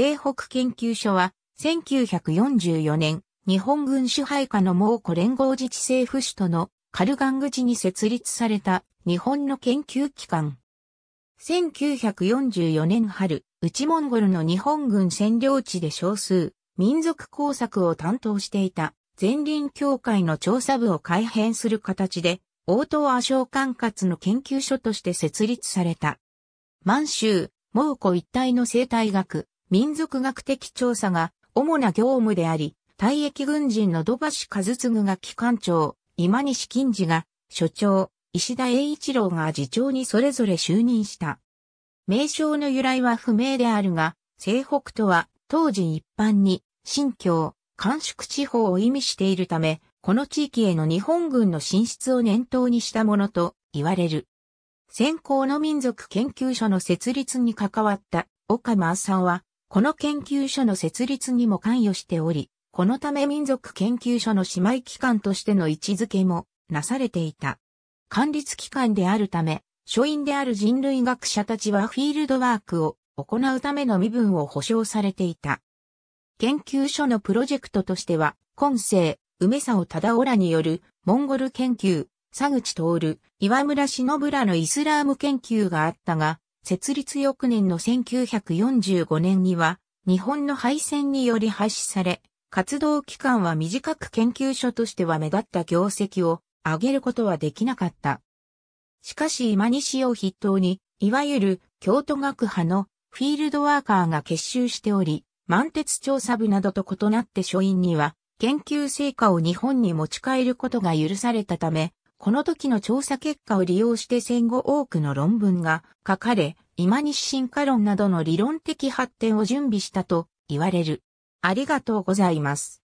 西北研究所は、1944年、日本軍支配下の蒙古連合自治政府首都のカルガン口に設立された日本の研究機関。1944年春、内モンゴルの日本軍占領地で少数、民族工作を担当していた前輪協会の調査部を改編する形で、応答阿小管轄の研究所として設立された。満州、蒙古一帯の生態学、民族学的調査が主な業務であり、退役軍人の土橋和継が機関長、今西金次が所長、石田栄一郎が次長にそれぞれ就任した。名称の由来は不明であるが、西北とは当時一般に新疆、甘粛地方を意味しているため、この地域への日本軍の進出を念頭にしたものと言われる。先行の民族研究所の設立に関わった岡間さんは、この研究所の設立にも関与しており、このため民族研究所の姉妹機関としての位置づけもなされていた。管理機関であるため、書院である人類学者たちはフィールドワークを行うための身分を保障されていた。研究所のプロジェクトとしては、今世、梅沢忠夫らによるモンゴル研究、佐口徹、岩村忍らのイスラーム研究があったが、設立翌年の1945年には、日本の敗戦により廃止され、活動期間は短く研究所としては目立った業績を上げることはできなかった。しかし今西を筆頭に、いわゆる京都学派のフィールドワーカーが結集しており、満鉄調査部などと異なって書院には、研究成果を日本に持ち帰ることが許されたため、この時の調査結果を利用して戦後多くの論文が書かれ、今西進化論などの理論的発展を準備したと言われる。ありがとうございます。